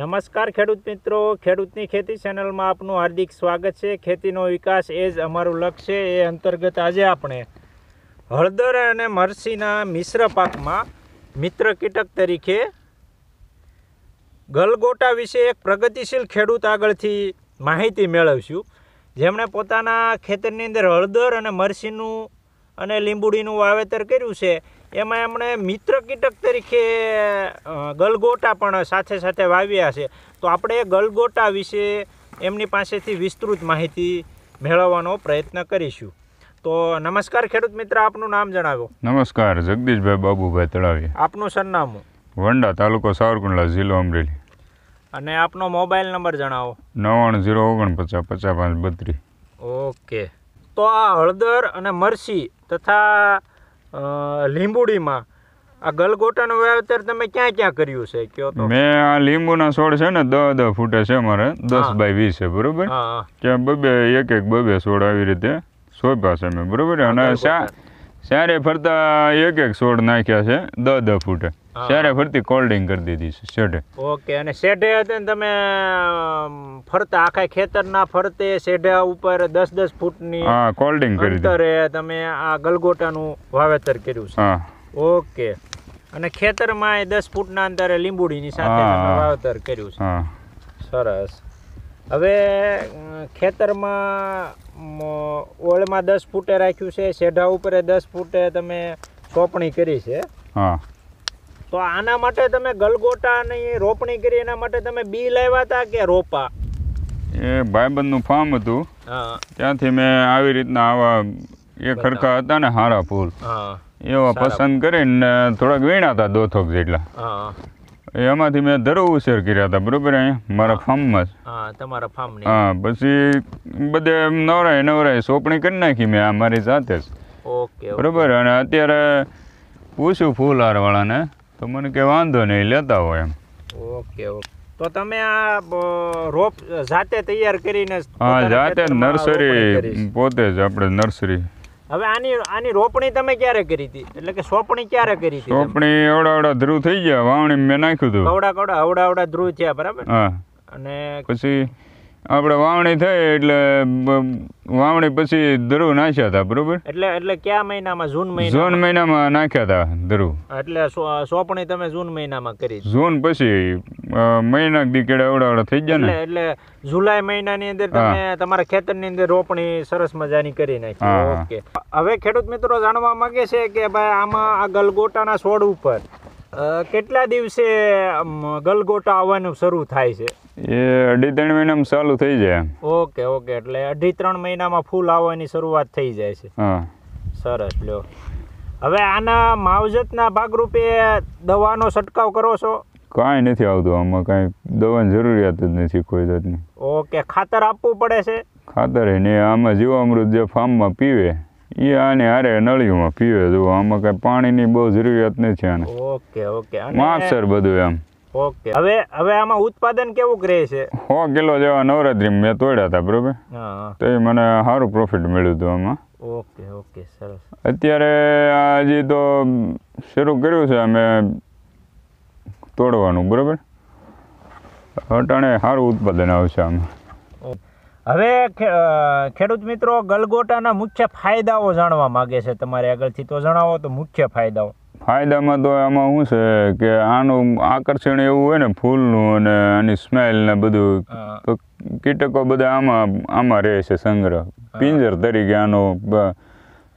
નમસ્કાર ખેડૂત મિત્રો ખેડૂતની ખેતી ચેનલમાં આપનું હાર્દિક સ્વાગત છે ખેતીનો વિકાસ એ જ અમારું લક્ષ્ય એ અંતર્ગત આજે આપણે હળદર અને મરસીના મિશ્ર પાકમાં મિત્ર કીટક તરીકે ગલગોટા વિશે એક પ્રગતિશીલ ખેડૂત આગળથી માહિતી મેળવશું જેમણે પોતાના ખેતરની અંદર હળદર અને મરસીનું અને લીંબુડીનું વાવેતર કર્યું છે એમાં એમણે મિત્ર કીટક તરીકે ગલગોટા પણ સાથે સાથે વાવ્યા છે તો આપણે એ ગલગોટા વિશે એમની પાસેથી વિસ્તૃત માહિતી મેળવવાનો પ્રયત્ન કરીશું તો નમસ્કાર ખેડૂત મિત્ર આપનું નામ જણાવો નમસ્કાર જગદીશભાઈ બાબુભાઈ તળાવી આપનું સરનામું વંડા તાલુકો સાવરકુંડલા જિલ્લો અમરેલી અને આપનો મોબાઈલ નંબર જણાવો નવ્વાણું ઝીરો ઓગણપચાસ પચાસ પાંચ બત્રીસ ઓકે તો આ હળદર અને મરસી તથા લીંબુડીમાં આ ગલગોટાનું વાવેતર તમે ક્યાં ક્યાં કર્યું છે કયો તો મેં આ લીંબુના છોડ છે ને દહ દહ ફૂટે છે મારે દસ બાય વીસ છે બરોબર કે બબે એક એક બબે છોડ આવી રીતે સોંપ્યા છે મેં બરોબર અને સા સારે ફરતા એક એક છોડ નાખ્યા છે દસ દસ ફૂટે સારે ફરતી કોલ્ડિંગ કરી દીધી છે શેઢે ઓકે અને શેઢે હતી ને તમે ફરતા આખા ના ફરતે શેઢા ઉપર દસ દસ ફૂટની હા કોલ્ડિંગ કરી અંતરે તમે આ ગલગોટાનું વાવેતર કર્યું છે હા ઓકે અને ખેતરમાં દસ ફૂટના અંતરે લીંબુડીની સાથે વાવેતર કર્યું છે સરસ હવે ખેતરમાં ઓળમાં દસ ફૂટે રાખ્યું છે શેઢા ઉપર દસ ફૂટે તમે સોંપણી કરી છે હા તો આના માટે તમે ગલગોટા ની રોપણી કરી એના માટે તમે બી લાવ્યા હતા કે રોપા એ ભાઈબંધનું ફાર્મ હતું ત્યાંથી મેં આવી રીતના આવા એ ખરખા હતા ને હારા ફૂલ એવા પસંદ કરીને થોડાક વીણા હતા દોથોક જેટલા એમાંથી મેં ધરો ઉછેર કર્યા હતા બરોબર અહીંયા મારા ફાર્મમાં જ તમારા ફાર્મની હા પછી બધે નવરાય નવરાય સોંપણી કરી નાખી મેં આ મારી સાથે જ ઓકે બરોબર અને અત્યારે પૂછ્યું ફૂલહારવાળાને તો મને કે વાંધો નહીં લેતા હોય એમ ઓકે ઓકે તો તમે આ રોપ જાતે તૈયાર કરીને હા જાતે નર્સરી પોતે જ આપણે નર્સરી હવે આની આની રોપણી તમે ક્યારે કરી હતી એટલે કે સોપણી ક્યારે કરી હતી સોપણી અવડા અવડા ધ્રુવ થઈ ગયા વાવણી મેં નાખ્યું હતું અવડા કવડા અવડા અવડા ધ્રુવ થયા બરાબર અને પછી આપણે વાવણી થઈ એટલે વાવણી પછી ધરુ નાખ્યા હતા બરોબર એટલે એટલે કયા મહિનામાં જૂન મહિના જૂન મહિનામાં નાખ્યા હતા ધરુ એટલે સોપણી તમે જૂન મહિનામાં કરી જૂન પછી મહિના દી કેડે અવડાવડા થઈ ગયા ને એટલે જુલાઈ મહિનાની અંદર તમે તમારા ખેતર ની અંદર રોપણી સરસ મજાની કરી નાખી ઓકે હવે ખેડૂત મિત્રો જાણવા માંગે છે કે ભાઈ આમાં આ ગલગોટાના છોડ ઉપર કેટલા દિવસે ગલગોટા આવવાનું શરૂ થાય છે એ અઢી ત્રણ મહિનામાં ચાલુ થઈ જાય ઓકે ઓકે એટલે અઢી ત્રણ મહિનામાં ફૂલ આવવાની શરૂઆત થઈ જાય છે સરસ લ્યો હવે આના માવજતના ભાગરૂપે દવાનો છંટકાવ કરો છો કાંઈ નથી આવતું આમાં કાંઈ દવાની જરૂરિયાત જ નથી કોઈ જાતની ઓકે ખાતર આપવું પડે છે ખાતર ને આમાં જીવામૃત જે ફાર્મમાં પીવે એ આને હારે નળીઓમાં પીવે જો આમાં કઈ પાણીની બહુ જરૂરિયાત નથી છે ઓકે ઓકે માપસર બધું એમ હવે હવે કિલો જેવા નવરાત્રી મેં તોડ્યા હતા બરોબર તો એ મને સારું પ્રોફિટ મળ્યું હતું આમાં ઓકે ઓકે સરસ અત્યારે હજી તો શરૂ કર્યું છે અમે તોડવાનું બરોબર અટાણે સારું ઉત્પાદન આવશે આમાં હવે ખેડૂત મિત્રો ગલગોટાના મુખ્ય ફાયદાઓ જાણવા માગે છે તમારે આગળથી તો જણાવો તો મુખ્ય ફાયદાઓ ફાયદામાં તો એમાં શું છે કે આનું આકર્ષણ એવું હોય ને ફૂલનું અને આની સ્મેલ ને બધું તો કીટકો બધા આમાં આમાં રહે છે સંગ્રહ પિંજર તરીકે આનો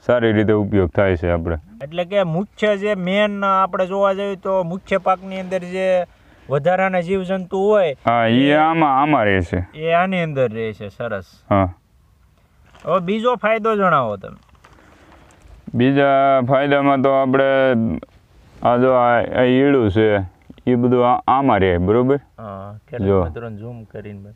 સારી રીતે ઉપયોગ થાય છે આપણે એટલે કે મુખ્ય જે મેન આપણે જોવા જઈએ તો મુખ્ય પાકની અંદર જે વધારાના જીવજંતુ હોય હા એ આમાં આમાં રહે છે એ આની અંદર રહે છે સરસ હા હવે બીજો ફાયદો જણાવો તમે બીજા ફાયદામાં તો આપણે આ જો આ ઈડું છે એ બધું આમાં રહે બરોબર હા જો ઝૂમ કરીને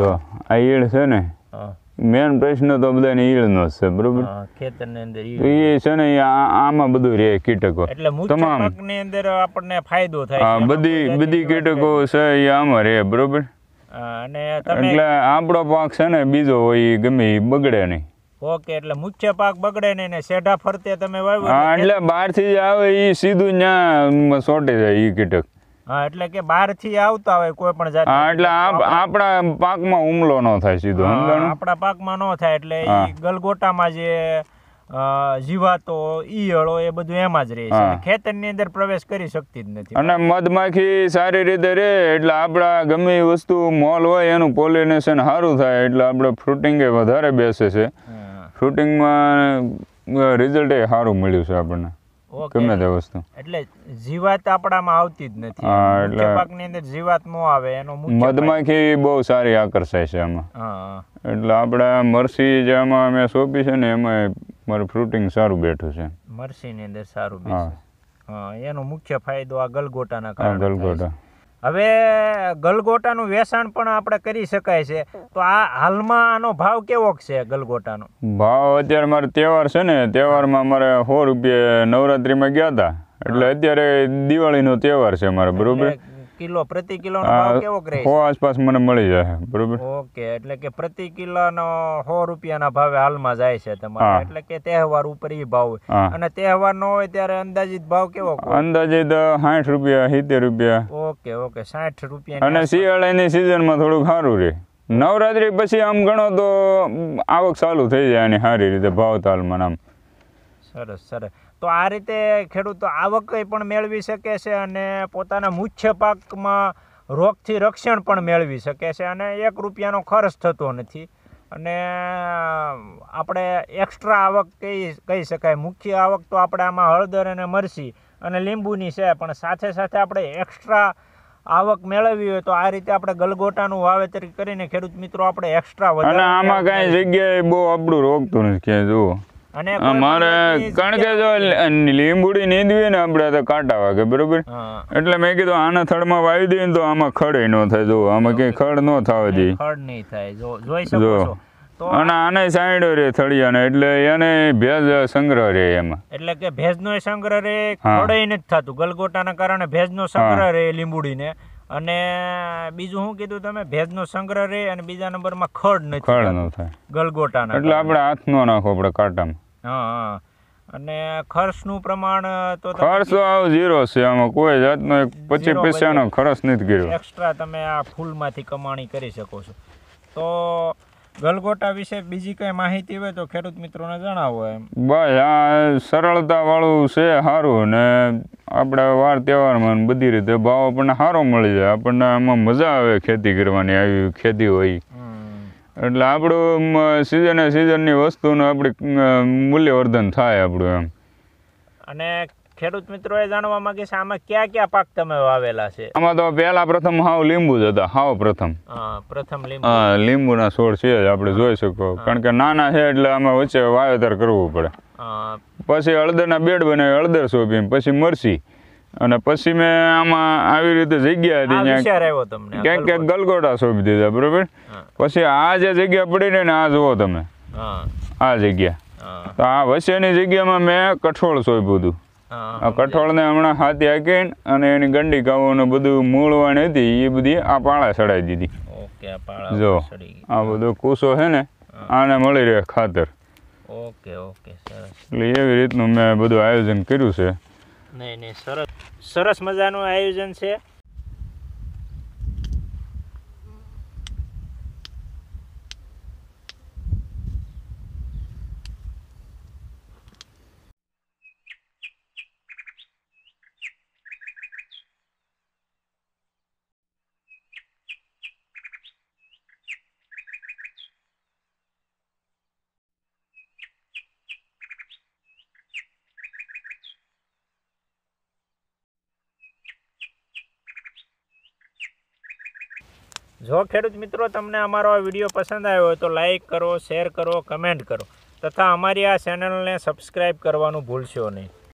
જો આ ઈડ છે ને હા મેન પ્રશ્ન તો બધાને ઈળનો છે બરોબર ખેતરની અંદર એ છે ને આમાં બધું રહે કીટકો તમામ ની અંદર આપણને ફાયદો થાય બધી બધી કીટકો છે એ આમાં રહે બરોબર એટલે આપણો પાક છે ને બીજો હોય ગમે એ બગડે નહીં ઓકે એટલે મુખ્ય પાક બગડે નહીં ને સેઢા ફરતે તમે વાવ્યો એટલે બહારથી જે આવે એ સીધું ત્યાં સોટે જાય એ કીટક હા એટલે કે બહાર થી આવતા હોય કોઈ પણ જાત એટલે આપણા પાકમાં હુમલો ન થાય સીધો આપણા પાકમાં ન થાય એટલે ગલગોટામાં જે જીવાતો ઈયળો એ બધું એમાં જ રહે છે ખેતરની અંદર પ્રવેશ કરી શકતી જ નથી અને મધમાખી સારી રીતે રહે એટલે આપણા ગમે વસ્તુ મોલ હોય એનું પોલિનેશન સારું થાય એટલે આપણે ફ્રુટિંગ એ વધારે બેસે છે ફ્રૂટિંગમાં રિઝલ્ટ એ સારું મળ્યું છે આપણને ગમે તે વસ્તુ એટલે જીવાત આપણામાં આવતી જ નથી એટલે પાકની અંદર જીવાત નો આવે એનો મધમાખી બહુ સારી આકર્ષાય છે આમાં એટલે આપણે મરસી જે આમાં અમે સોંપી છે ને એમાં મારું ફ્રુટિંગ સારું બેઠું છે મરસી ની અંદર સારું બેઠું હા એનો મુખ્ય ફાયદો આ ગલગોટાના કારણે ગલગોટા હવે ગલગોટાનું વેચાણ પણ આપણે કરી શકાય છે તો આ હાલમાં આનો ભાવ કેવો છે ગલગોટાનો ભાવ અત્યારે મારે તહેવાર છે ને તહેવારમાં અમારે સો રૂપિયા નવરાત્રીમાં ગયા હતા એટલે અત્યારે દિવાળીનો તહેવાર છે અમારે બરોબર કિલો પ્રતિ કિલો ભાવ કેવો રહે સો આસપાસ મને મળી જાય બરોબર ઓકે એટલે કે પ્રતિ કિલોનો સો રૂપિયાના ભાવે હાલમાં જાય છે તમારે એટલે કે તહેવાર ઉપર ઈ ભાવ અને તહેવાર નો હોય ત્યારે અંદાજિત ભાવ કેવો અંદાજિત સાઠ રૂપિયા સિત્તેર રૂપિયા ઓકે ઓકે સાઠ રૂપિયા અને ની શિયાળાની માં થોડુંક સારું રહે નવરાત્રી પછી આમ ગણો તો આવક ચાલુ થઈ જાય અને સારી રીતે ભાવ તાલમાં આમ સરસ સરસ તો આ રીતે ખેડૂતો આવક પણ મેળવી શકે છે અને પોતાના મુખ્ય પાકમાં રોગથી રક્ષણ પણ મેળવી શકે છે અને એક રૂપિયાનો ખર્ચ થતો નથી અને આપણે એક્સ્ટ્રા આવક કહી કહી શકાય મુખ્ય આવક તો આપણે આમાં હળદર અને મરચી અને લીંબુની છે પણ સાથે સાથે આપણે એક્સ્ટ્રા આવક મેળવવી હોય તો આ રીતે આપણે ગલગોટાનું વાવેતર કરીને ખેડૂત મિત્રો આપણે એક્સ્ટ્રા વધારે આમાં કાંઈ જગ્યાએ બહુ આપણું રોગતું નથી કે જુઓ મારે કારણ કે જો લીંબુડી નીંદવી ને આપણે તો કાંટા વાગે બરોબર એટલે મેં કીધું આના થડમાં વાવી દઈએ ને તો આમાં ખડ ન થાય જો આમાં કઈ ખડ નો થવા જોઈએ ખડ નહીં થાય જો જોઈ શકો અને આને સાઈડ રે અને એટલે એને ભેજ સંગ્રહ રે એમાં એટલે કે ભેજ ભેજનો સંગ્રહ રે ખડે નથી થતું ના કારણે ભેજ નો સંગ્રહ રે ને અને બીજું શું કીધું તમે ભેજનો સંગ્રહ રહે અને બીજા નંબરમાં ખડ નથી ખડ ન થાય ગલગોટાના એટલે આપણે હાથ ન નાખવો પડે કાંટામાં હા હા અને ખર્ચનું પ્રમાણ તો ખર્ચ આવ ઝીરો છે આમાં કોઈ જાતનો એક પચીસ પૈસાનો ખર્ચ નથી કર્યો એક્સ્ટ્રા તમે આ ફૂલમાંથી કમાણી કરી શકો છો તો ગલગોટા વિશે બીજી કઈ માહિતી હોય તો ખેડૂત મિત્રોને જણાવો એમ બસ આ સરળતાવાળું છે સારું ને આપણે વાર તહેવારમાં બધી રીતે ભાવ આપણને સારો મળી જાય આપણને આમાં મજા આવે ખેતી કરવાની આવી ખેતી હોય એટલે આપણું સિઝને સિઝનની વસ્તુનું આપણે મૂલ્યવર્ધન થાય આપણું એમ અને ખેડૂત મિત્રો એ જાણવા માંગે છે આમાં કયા કયા પાક તમે વાવેલા છે આમાં તો પહેલા પ્રથમ હાવ લીંબુ જ હતા હાવ પ્રથમ પ્રથમ લીંબુ હા લીંબુના છોડ છે જ આપણે જોઈ શકો કારણ કે નાના છે એટલે આમાં વચ્ચે વાવેતર કરવું પડે પછી હળદરના બેડ બનાવ્યો હળદર સોંપી પછી મરસી અને પછી મેં આમાં આવી રીતે જગ્યા હતી ક્યાંક ક્યાંક ગલગોટા સોંપી દીધા બરોબર પછી આ જે જગ્યા પડી ને આ જુઓ તમે આ જગ્યા તો આ વચ્ચેની જગ્યામાં મેં કઠોળ સોંપ્યું હતું આ કઠોળને હમણાં હાથે હાકીને અને એની ગંડી કાવોને બધું મૂળવાની હતી એ બધી આ પાળા ચડાવી દીધી જો આ બધો કૂસો છે ને આને મળી રહે ખાતર ઓકે ઓકે સરસ એટલે એવી રીતનું મેં બધું આયોજન કર્યું છે નહીં નહીં સરસ સરસ મજાનું આયોજન છે જો ખેડૂત મિત્રો તમને અમારો આ વિડીયો પસંદ આવ્યો હોય તો લાઇક કરો શેર કરો કમેન્ટ કરો તથા અમારી આ ચેનલને સબસ્ક્રાઈબ કરવાનું ભૂલશો નહીં